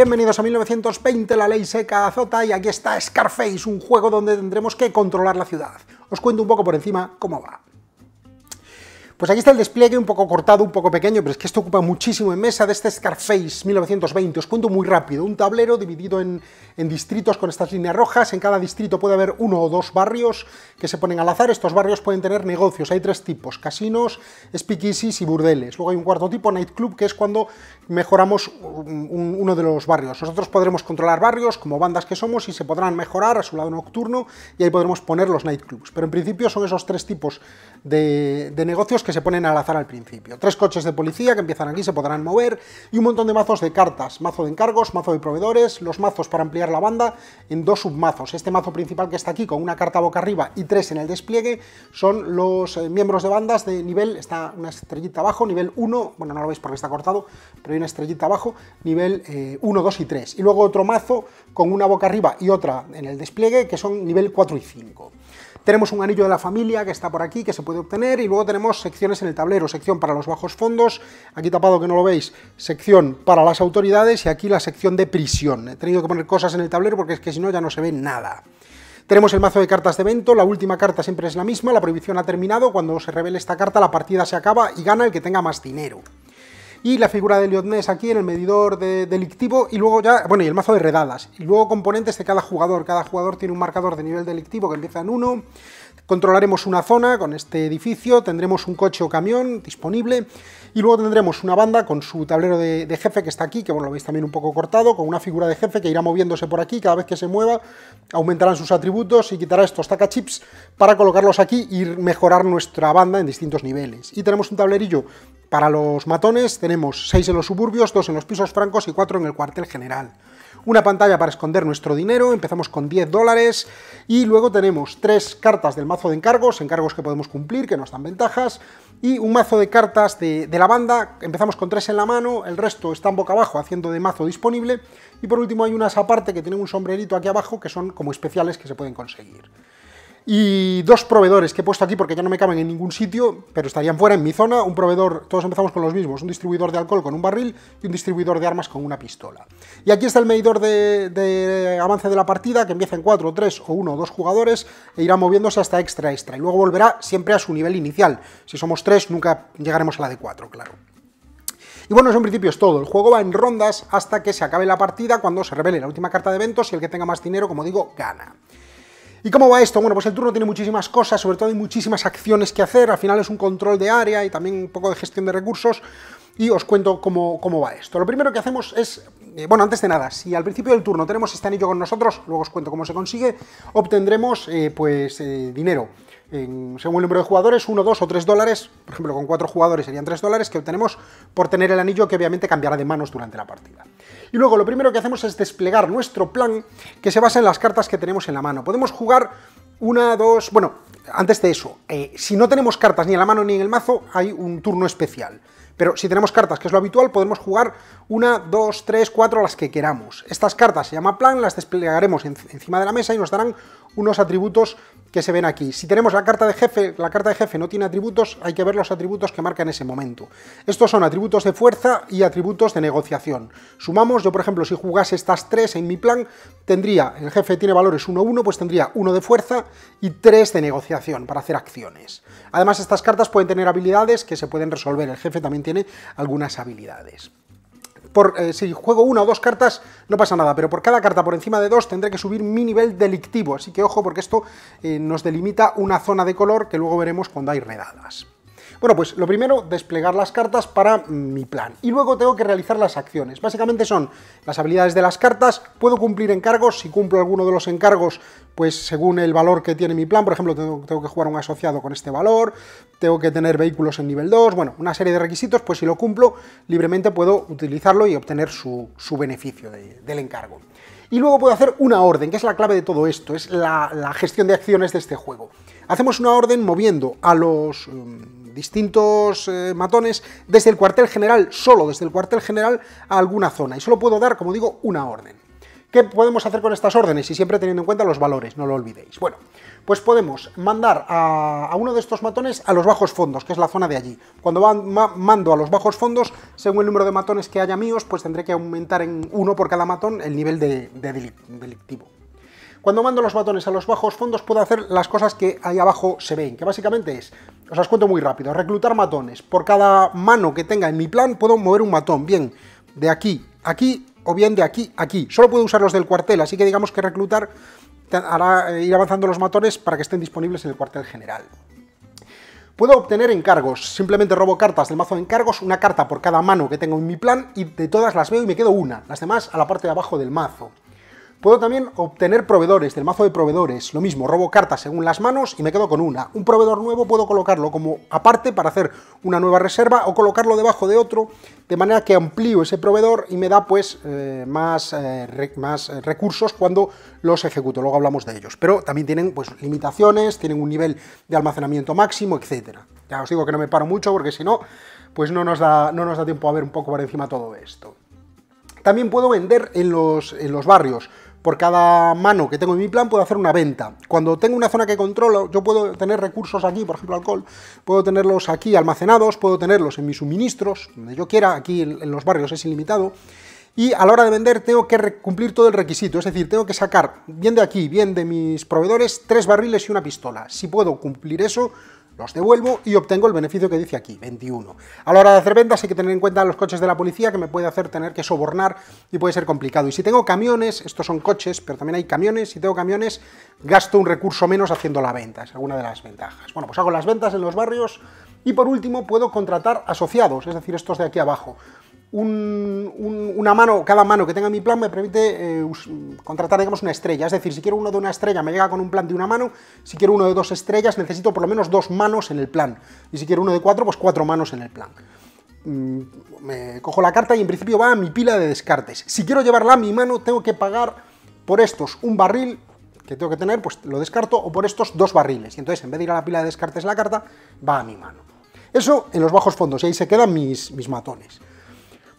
Bienvenidos a 1920, la ley seca azota, y aquí está Scarface, un juego donde tendremos que controlar la ciudad. Os cuento un poco por encima cómo va. Pues aquí está el despliegue, un poco cortado, un poco pequeño, pero es que esto ocupa muchísimo en mesa de este Scarface 1920. Os cuento muy rápido, un tablero dividido en, distritos con estas líneas rojas. En cada distrito puede haber uno o dos barrios que se ponen al azar. Estos barrios pueden tener negocios. Hay tres tipos, casinos, speakeasies y burdeles. Luego hay un cuarto tipo, nightclub, que es cuando mejoramos uno de los barrios. Nosotros podremos controlar barrios como bandas que somos y se podrán mejorar a su lado nocturno y ahí podremos poner los nightclubs. Pero en principio son esos tres tipos de, negocios que se ponen al azar al principio. Tres coches de policía que empiezan aquí, se podrán mover, y un montón de mazos de cartas, mazo de encargos, mazo de proveedores, los mazos para ampliar la banda en dos submazos. Este mazo principal que está aquí con una carta boca arriba y tres en el despliegue son los eh, miembros de bandas de nivel, está una estrellita abajo, nivel 1, bueno no lo veis porque está cortado, pero hay una estrellita abajo, nivel 1, eh, 2 y 3. Y luego otro mazo con una boca arriba y otra en el despliegue que son nivel 4 y 5. Tenemos un anillo de la familia que está por aquí, que se puede obtener, y luego tenemos secciones en el tablero, sección para los bajos fondos, aquí tapado que no lo veis, sección para las autoridades y aquí la sección de prisión. He tenido que poner cosas en el tablero porque es que si no ya no se ve nada. Tenemos el mazo de cartas de evento, la última carta siempre es la misma, la prohibición ha terminado, cuando se revele esta carta la partida se acaba y gana el que tenga más dinero y la figura de Liotnés aquí en el medidor de delictivo y luego ya, bueno, y el mazo de redadas. Y luego componentes de cada jugador. Cada jugador tiene un marcador de nivel delictivo que empieza en 1, Controlaremos una zona con este edificio, tendremos un coche o camión disponible y luego tendremos una banda con su tablero de, jefe que está aquí, que bueno, lo veis también un poco cortado, con una figura de jefe que irá moviéndose por aquí, cada vez que se mueva aumentarán sus atributos y quitará estos tacachips para colocarlos aquí y mejorar nuestra banda en distintos niveles. Y tenemos un tablerillo para los matones, tenemos 6 en los suburbios, 2 en los pisos francos y 4 en el cuartel general una pantalla para esconder nuestro dinero, empezamos con 10 dólares y luego tenemos tres cartas del mazo de encargos, encargos que podemos cumplir, que nos dan ventajas, y un mazo de cartas de, la banda, empezamos con tres en la mano, el resto están boca abajo haciendo de mazo disponible, y por último hay unas aparte que tienen un sombrerito aquí abajo que son como especiales que se pueden conseguir y dos proveedores que he puesto aquí porque ya no me caben en ningún sitio, pero estarían fuera en mi zona. Un proveedor, todos empezamos con los mismos, un distribuidor de alcohol con un barril y un distribuidor de armas con una pistola. Y aquí está el medidor de, avance de la partida, que empieza en 4, 3 o 1 o 2 jugadores e irá moviéndose hasta extra extra. Y luego volverá siempre a su nivel inicial. Si somos 3, nunca llegaremos a la de 4, claro. Y bueno, eso en principio es todo. El juego va en rondas hasta que se acabe la partida, cuando se revele la última carta de eventos y el que tenga más dinero, como digo, gana. ¿Y cómo va esto? Bueno, pues el turno tiene muchísimas cosas, sobre todo hay muchísimas acciones que hacer, al final es un control de área y también un poco de gestión de recursos, y os cuento cómo, cómo va esto. Lo primero que hacemos es, eh, bueno, antes de nada, si al principio del turno tenemos este anillo con nosotros, luego os cuento cómo se consigue, obtendremos eh, pues eh, dinero según el número de jugadores, 1, 2 o 3 dólares, por ejemplo con 4 jugadores serían 3 dólares que obtenemos por tener el anillo que obviamente cambiará de manos durante la partida. Y luego lo primero que hacemos es desplegar nuestro plan que se basa en las cartas que tenemos en la mano. Podemos jugar una, dos... Bueno, antes de eso, eh, si no tenemos cartas ni en la mano ni en el mazo, hay un turno especial. Pero si tenemos cartas, que es lo habitual, podemos jugar una, dos, tres, cuatro, las que queramos. Estas cartas se llama plan, las desplegaremos encima de la mesa y nos darán unos atributos que se ven aquí. Si tenemos la carta de jefe, la carta de jefe no tiene atributos, hay que ver los atributos que marca en ese momento. Estos son atributos de fuerza y atributos de negociación. Sumamos, yo por ejemplo, si jugase estas tres en mi plan, tendría, el jefe tiene valores 1-1, pues tendría 1 de fuerza y 3 de negociación para hacer acciones. Además, estas cartas pueden tener habilidades que se pueden resolver. El jefe también tiene algunas habilidades. Eh, si juego una o dos cartas no pasa nada, pero por cada carta por encima de dos tendré que subir mi nivel delictivo, así que ojo porque esto eh, nos delimita una zona de color que luego veremos cuando hay redadas. Bueno, pues lo primero, desplegar las cartas para mi plan. Y luego tengo que realizar las acciones. Básicamente son las habilidades de las cartas, puedo cumplir encargos, si cumplo alguno de los encargos, pues según el valor que tiene mi plan, por ejemplo, tengo, que jugar un asociado con este valor, tengo que tener vehículos en nivel 2, bueno, una serie de requisitos, pues si lo cumplo, libremente puedo utilizarlo y obtener su, beneficio del encargo. Y luego puedo hacer una orden, que es la clave de todo esto, es la, gestión de acciones de este juego. Hacemos una orden moviendo a los mm, distintos eh, matones desde el cuartel general, solo desde el cuartel general, a alguna zona. Y solo puedo dar, como digo, una orden. ¿Qué podemos hacer con estas órdenes? Y siempre teniendo en cuenta los valores, no lo olvidéis. Bueno, pues podemos mandar a, uno de estos matones a los bajos fondos, que es la zona de allí. Cuando mando a los bajos fondos, según el número de matones que haya míos, pues tendré que aumentar en uno por cada matón el nivel de, delictivo. Cuando mando los matones a los bajos fondos puedo hacer las cosas que ahí abajo se ven, que básicamente es, os las cuento muy rápido, reclutar matones. Por cada mano que tenga en mi plan puedo mover un matón, bien, de aquí, aquí o bien de aquí a aquí. Solo puedo usar los del cuartel, así que digamos que reclutar hará eh, ir avanzando los matones para que estén disponibles en el cuartel general. Puedo obtener encargos, simplemente robo cartas del mazo de encargos, una carta por cada mano que tengo en mi plan y de todas las veo y me quedo una, las demás a la parte de abajo del mazo. Puedo también obtener proveedores del mazo de proveedores. Lo mismo, robo cartas según las manos y me quedo con una. Un proveedor nuevo puedo colocarlo como aparte para hacer una nueva reserva o colocarlo debajo de otro, de manera que amplío ese proveedor y me da pues eh, más, eh, más eh, recursos cuando los ejecuto. Luego hablamos de ellos. Pero también tienen pues limitaciones, tienen un nivel de almacenamiento máximo, etcétera. Ya os digo que no me paro mucho porque si no, pues no nos da, nos da tiempo a ver un poco por encima todo esto. También puedo vender en los, en los barrios por cada mano que tengo en mi plan puedo hacer una venta. Cuando tengo una zona que controlo, yo puedo tener recursos aquí, por ejemplo alcohol, puedo tenerlos aquí almacenados, puedo tenerlos en mis suministros, donde yo quiera, aquí en los barrios es ilimitado. Y a la hora de vender tengo que cumplir todo el requisito, es decir, tengo que sacar, bien de aquí, bien de mis proveedores, tres barriles y una pistola. Si puedo cumplir eso, los devuelvo y obtengo el beneficio que dice aquí, 21. A la hora de hacer ventas hay que tener en cuenta los coches de la policía que me puede hacer tener que sobornar y puede ser complicado. Y si tengo camiones, estos son coches, pero también hay camiones, si tengo camiones gasto un recurso menos haciendo la venta, es alguna de las ventajas. Bueno, pues hago las ventas en los barrios y por último puedo contratar asociados, es decir, estos de aquí abajo una mano, cada mano que tenga mi plan me permite eh, contratar, digamos, una estrella. Es decir, si quiero uno de una estrella, me llega con un plan de una mano. Si quiero uno de dos estrellas, necesito por lo menos dos manos en el plan. Y si quiero uno de cuatro, pues cuatro manos en el plan. Mm, me cojo la carta y en principio va a mi pila de descartes. Si quiero llevarla a mi mano, tengo que pagar por estos un barril que tengo que tener, pues lo descarto, o por estos dos barriles. Y entonces, en vez de ir a la pila de descartes la carta, va a mi mano. Eso en los bajos fondos, y ahí se quedan mis matones.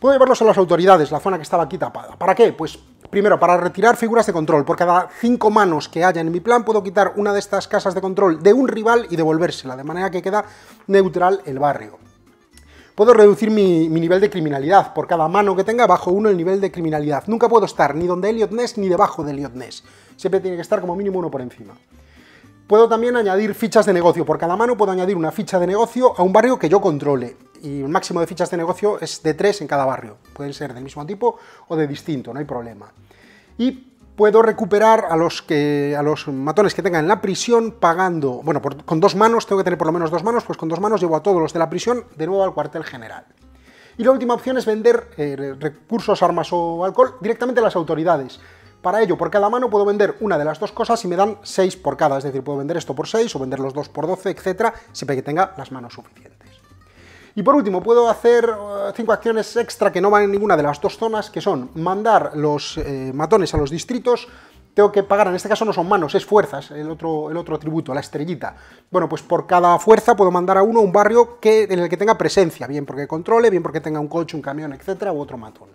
Puedo llevarlos a las autoridades, la zona que estaba aquí tapada. ¿Para qué? Pues primero, para retirar figuras de control. Por cada cinco manos que haya en mi plan, puedo quitar una de estas casas de control de un rival y devolvérsela, de manera que queda neutral el barrio. Puedo reducir mi, nivel de criminalidad. Por cada mano que tenga, bajo uno el nivel de criminalidad. Nunca puedo estar ni donde Elliot Ness ni debajo de Elliot Ness. Siempre tiene que estar como mínimo uno por encima. Puedo también añadir fichas de negocio. Por cada mano puedo añadir una ficha de negocio a un barrio que yo controle. Y el máximo de fichas de negocio es de tres en cada barrio. Pueden ser del mismo tipo o de distinto, no hay problema. Y puedo recuperar a los, que, a los matones que tengan en la prisión pagando... Bueno, con dos manos, tengo que tener por lo menos dos manos, pues con dos manos llevo a todos los de la prisión de nuevo al cuartel general. Y la última opción es vender eh, recursos, armas o alcohol directamente a las autoridades. Para ello, por cada mano puedo vender una de las dos cosas y me dan 6 por cada, es decir, puedo vender esto por 6 o vender los dos por 12, etcétera, siempre que tenga las manos suficientes. Y por último, puedo hacer eh, cinco acciones extra que no van en ninguna de las dos zonas, que son mandar los eh, matones a los distritos, tengo que pagar, en este caso no son manos, es fuerzas, el otro, el otro tributo, la estrellita. Bueno, pues por cada fuerza puedo mandar a uno un barrio que, en el que tenga presencia, bien porque controle, bien porque tenga un coche, un camión, etcétera, u otro matón.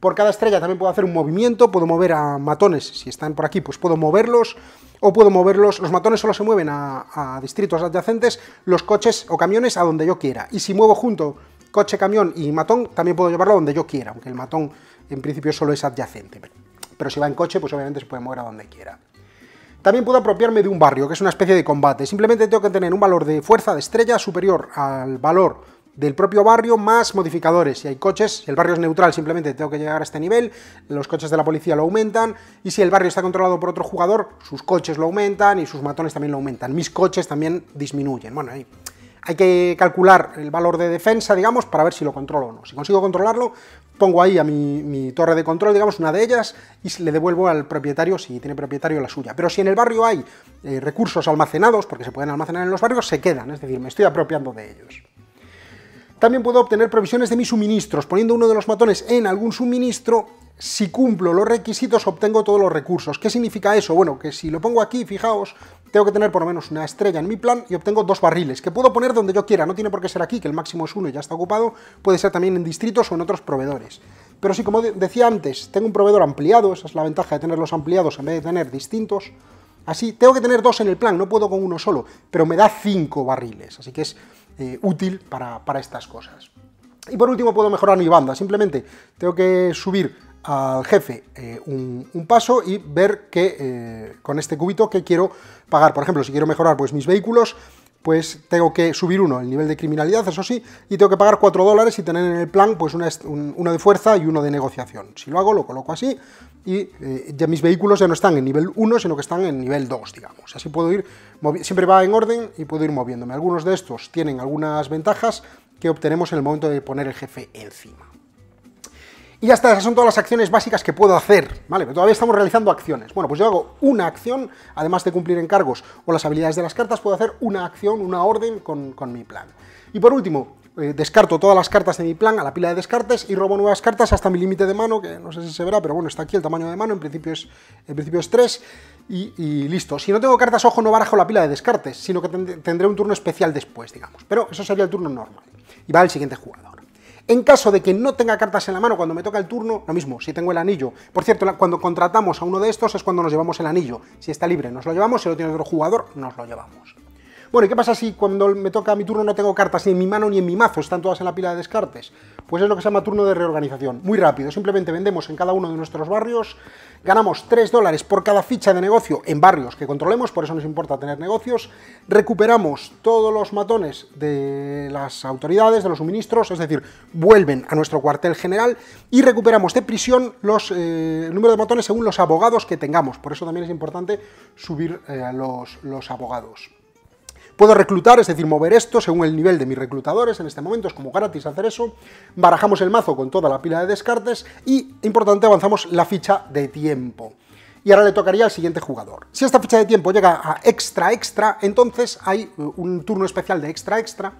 Por cada estrella también puedo hacer un movimiento, puedo mover a matones, si están por aquí, pues puedo moverlos, o puedo moverlos, los matones solo se mueven a, distritos adyacentes, los coches o camiones a donde yo quiera. Y si muevo junto coche, camión y matón, también puedo llevarlo a donde yo quiera, aunque el matón en principio solo es adyacente. Pero si va en coche, pues obviamente se puede mover a donde quiera. También puedo apropiarme de un barrio, que es una especie de combate. Simplemente tengo que tener un valor de fuerza de estrella superior al valor del propio barrio más modificadores. Si hay coches, el barrio es neutral, simplemente tengo que llegar a este nivel, los coches de la policía lo aumentan, y si el barrio está controlado por otro jugador, sus coches lo aumentan y sus matones también lo aumentan. Mis coches también disminuyen. Bueno, ahí hay que calcular el valor de defensa, digamos, para ver si lo controlo o no. Si consigo controlarlo, pongo ahí a mi, torre de control, digamos, una de ellas, y le devuelvo al propietario, si tiene propietario, la suya. Pero si en el barrio hay eh, recursos almacenados, porque se pueden almacenar en los barrios, se quedan, es decir, me estoy apropiando de ellos. También puedo obtener provisiones de mis suministros. Poniendo uno de los matones en algún suministro, si cumplo los requisitos, obtengo todos los recursos. ¿Qué significa eso? Bueno, que si lo pongo aquí, fijaos, tengo que tener por lo menos una estrella en mi plan y obtengo dos barriles, que puedo poner donde yo quiera. No tiene por qué ser aquí, que el máximo es uno y ya está ocupado. Puede ser también en distritos o en otros proveedores. Pero sí, como decía antes, tengo un proveedor ampliado. Esa es la ventaja de tenerlos ampliados en vez de tener distintos. Así, tengo que tener dos en el plan, no puedo con uno solo, pero me da cinco barriles, así que es eh, útil para, estas cosas. Y por último puedo mejorar mi banda, simplemente tengo que subir al jefe eh, un, paso y ver que eh, con este cubito que quiero pagar. Por ejemplo, si quiero mejorar pues, mis vehículos, pues tengo que subir uno, el nivel de criminalidad, eso sí, y tengo que pagar 4 dólares y tener en el plan pues una, uno de fuerza y uno de negociación. Si lo hago, lo coloco así y eh, ya mis vehículos ya no están en nivel 1, sino que están en nivel 2, digamos. Así puedo ir, siempre va en orden y puedo ir moviéndome. Algunos de estos tienen algunas ventajas que obtenemos en el momento de poner el jefe encima. Y ya está, esas son todas las acciones básicas que puedo hacer, ¿vale? Pero todavía estamos realizando acciones. Bueno, pues yo hago una acción, además de cumplir encargos o las habilidades de las cartas, puedo hacer una acción, una orden con, mi plan. Y por último, eh, descarto todas las cartas de mi plan a la pila de descartes y robo nuevas cartas hasta mi límite de mano, que no sé si se verá, pero bueno, está aquí el tamaño de mano, en principio es, en principio es 3, y, y listo. Si no tengo cartas, ojo, no barajo la pila de descartes, sino que tendré un turno especial después, digamos. Pero eso sería el turno normal. Y va el siguiente jugador. En caso de que no tenga cartas en la mano cuando me toca el turno, lo mismo, si tengo el anillo. Por cierto, cuando contratamos a uno de estos es cuando nos llevamos el anillo. Si está libre, nos lo llevamos, si lo tiene otro jugador, nos lo llevamos. Bueno, ¿y qué pasa si cuando me toca mi turno no tengo cartas ni en mi mano ni en mi mazo? Están todas en la pila de descartes. Pues es lo que se llama turno de reorganización. Muy rápido, simplemente vendemos en cada uno de nuestros barrios, ganamos 3 dólares por cada ficha de negocio en barrios que controlemos, por eso nos importa tener negocios, recuperamos todos los matones de las autoridades, de los suministros, es decir, vuelven a nuestro cuartel general y recuperamos de prisión eh, el número de matones según los abogados que tengamos, por eso también es importante subir eh, los abogados. Puedo reclutar, es decir, mover esto según el nivel de mis reclutadores, en este momento es como gratis hacer eso, barajamos el mazo con toda la pila de descartes y, importante, avanzamos la ficha de tiempo y ahora le tocaría al siguiente jugador. Si esta ficha de tiempo llega a extra extra, entonces hay eh, un turno especial de extra extra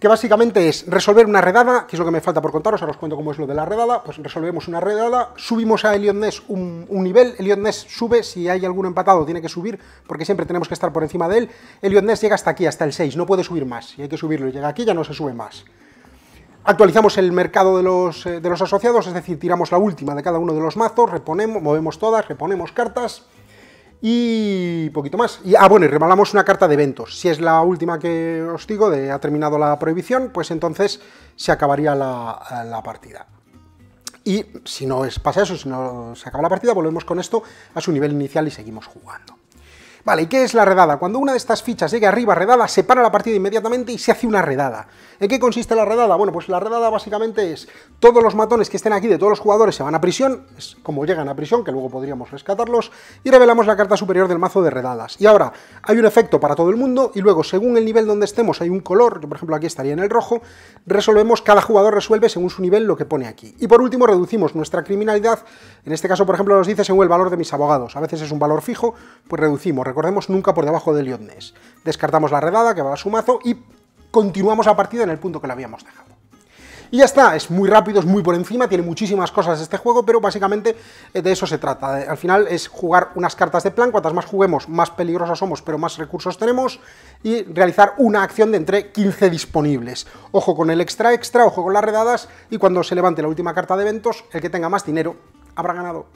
que básicamente es resolver una redada, que es lo que me falta por contaros, ahora os cuento cómo es lo de la redada, pues resolvemos una redada, subimos a Elliot un, nivel, Elliot sube, si hay algún empatado tiene que subir, porque siempre tenemos que estar por encima de él, Elliot llega hasta aquí, hasta el 6, no puede subir más, si hay que subirlo, y llega aquí ya no se sube más. Actualizamos el mercado eh, de los, asociados, es decir, tiramos la última de cada uno de los mazos, reponemos, movemos todas, reponemos cartas, y poquito más. Y, ah, bueno, y rebalamos una carta de eventos. Si es la última que os digo, de ha terminado la prohibición, pues entonces se acabaría la, partida. Y si no es, pasa eso, si no se acaba la partida, volvemos con esto a su nivel inicial y seguimos jugando. Vale, ¿y qué es la redada? Cuando una de estas fichas llegue arriba redada, se para la partida inmediatamente y se hace una redada. ¿En qué consiste la redada? Bueno, pues la redada básicamente es todos los matones que estén aquí de todos los jugadores se van a prisión, es como llegan a prisión, que luego podríamos rescatarlos, y revelamos la carta superior del mazo de redadas. Y ahora, hay un efecto para todo el mundo, y luego, según el nivel donde estemos, hay un color, yo por ejemplo aquí estaría en el rojo, resolvemos, cada jugador resuelve según su nivel lo que pone aquí. Y por último, reducimos nuestra criminalidad, en este caso por ejemplo nos dice según el valor de mis abogados, a veces es un valor fijo, pues reducimos, recordemos, nunca por debajo del Iodnes. Descartamos la redada, que va a su mazo, y continuamos la partida en el punto que la habíamos dejado. Y ya está, es muy rápido, es muy por encima, tiene muchísimas cosas este juego, pero básicamente eh, de eso se trata. Eh, al final es jugar unas cartas de plan, cuantas más juguemos, más peligrosos somos, pero más recursos tenemos, y realizar una acción de entre 15 disponibles. Ojo con el extra extra, ojo con las redadas, y cuando se levante la última carta de eventos, el que tenga más dinero habrá ganado.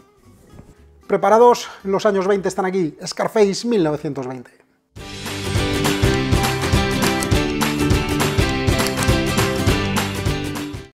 Preparados, los años 20 están aquí. Scarface 1920.